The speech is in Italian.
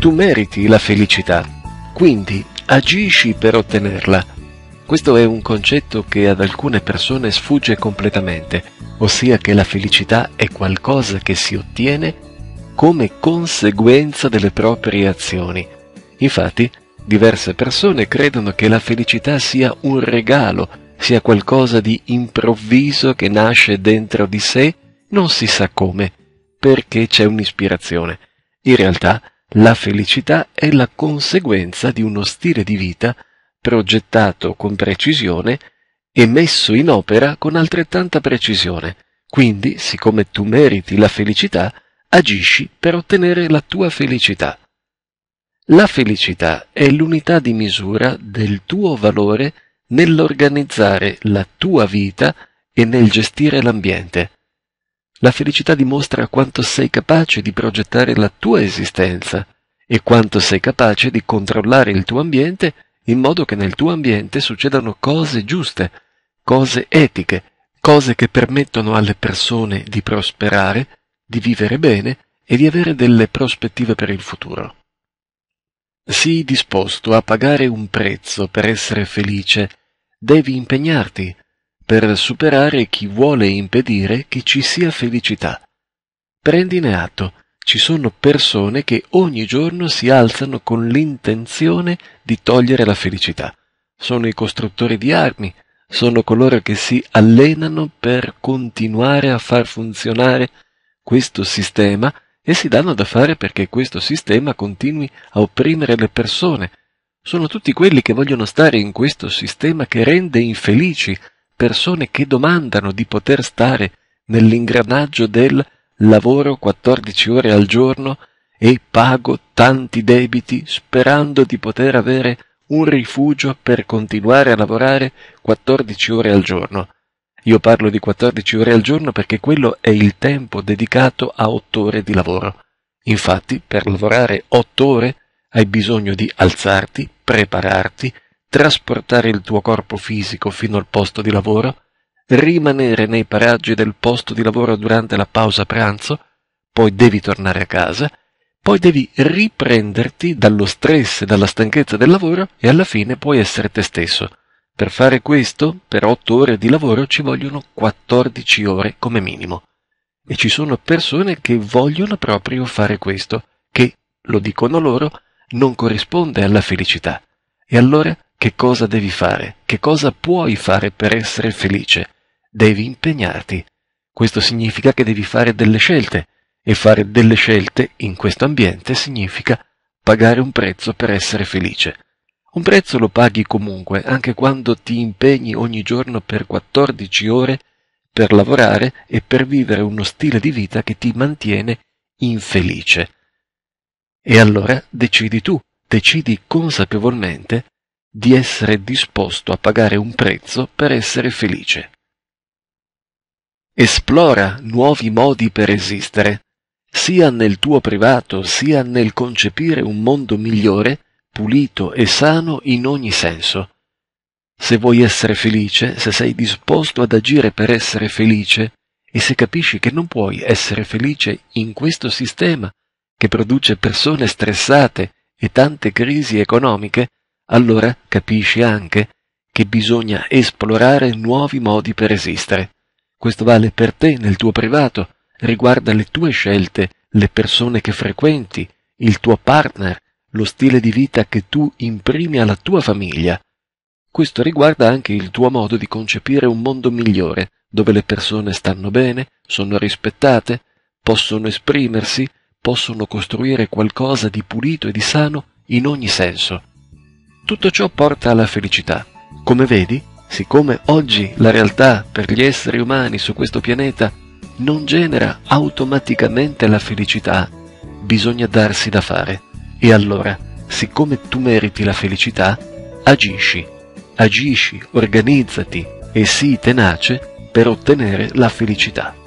Tu meriti la felicità, quindi agisci per ottenerla. Questo è un concetto che ad alcune persone sfugge completamente, ossia che la felicità è qualcosa che si ottiene come conseguenza delle proprie azioni. Infatti, diverse persone credono che la felicità sia un regalo, sia qualcosa di improvviso che nasce dentro di sé, non si sa come, perché c'è un'ispirazione. In realtà, la felicità è la conseguenza di uno stile di vita progettato con precisione e messo in opera con altrettanta precisione. Quindi, siccome tu meriti la felicità, agisci per ottenere la tua felicità. La felicità è l'unità di misura del tuo valore nell'organizzare la tua vita e nel gestire l'ambiente. La felicità dimostra quanto sei capace di progettare la tua esistenza e quanto sei capace di controllare il tuo ambiente in modo che nel tuo ambiente succedano cose giuste, cose etiche, cose che permettono alle persone di prosperare, di vivere bene e di avere delle prospettive per il futuro. Sii disposto a pagare un prezzo per essere felice, devi impegnarti per superare chi vuole impedire che ci sia felicità. Prendine atto, ci sono persone che ogni giorno si alzano con l'intenzione di togliere la felicità. Sono i costruttori di armi, sono coloro che si allenano per continuare a far funzionare questo sistema e si danno da fare perché questo sistema continui a opprimere le persone. Sono tutti quelli che vogliono stare in questo sistema che rende infelici persone che domandano di poter stare nell'ingranaggio del lavoro 14 ore al giorno e pago tanti debiti sperando di poter avere un rifugio per continuare a lavorare 14 ore al giorno. Io parlo di 14 ore al giorno perché quello è il tempo dedicato a 8 ore di lavoro. Infatti, per lavorare 8 ore hai bisogno di alzarti, prepararti, trasportare il tuo corpo fisico fino al posto di lavoro, rimanere nei paraggi del posto di lavoro durante la pausa pranzo, poi devi tornare a casa, poi devi riprenderti dallo stress e dalla stanchezza del lavoro e alla fine puoi essere te stesso. Per fare questo, per 8 ore di lavoro ci vogliono 14 ore come minimo. E ci sono persone che vogliono proprio fare questo, che, lo dicono loro, non corrisponde alla felicità. E allora che cosa devi fare, che cosa puoi fare per essere felice. Devi impegnarti. Questo significa che devi fare delle scelte e fare delle scelte in questo ambiente significa pagare un prezzo per essere felice. Un prezzo lo paghi comunque, anche quando ti impegni ogni giorno per 14 ore per lavorare e per vivere uno stile di vita che ti mantiene infelice. E allora decidi tu, decidi consapevolmente di essere disposto a pagare un prezzo per essere felice. Esplora nuovi modi per esistere, sia nel tuo privato sia nel concepire un mondo migliore, pulito e sano in ogni senso. Se vuoi essere felice, se sei disposto ad agire per essere felice, e se capisci che non puoi essere felice in questo sistema che produce persone stressate e tante crisi economiche, allora capisci anche che bisogna esplorare nuovi modi per esistere. Questo vale per te nel tuo privato, riguarda le tue scelte, le persone che frequenti, il tuo partner, lo stile di vita che tu imprimi alla tua famiglia. Questo riguarda anche il tuo modo di concepire un mondo migliore, dove le persone stanno bene, sono rispettate, possono esprimersi, possono costruire qualcosa di pulito e di sano in ogni senso tutto ciò porta alla felicità. Come vedi, siccome oggi la realtà per gli esseri umani su questo pianeta non genera automaticamente la felicità, bisogna darsi da fare. E allora, siccome tu meriti la felicità, agisci, agisci, organizzati e sii tenace per ottenere la felicità.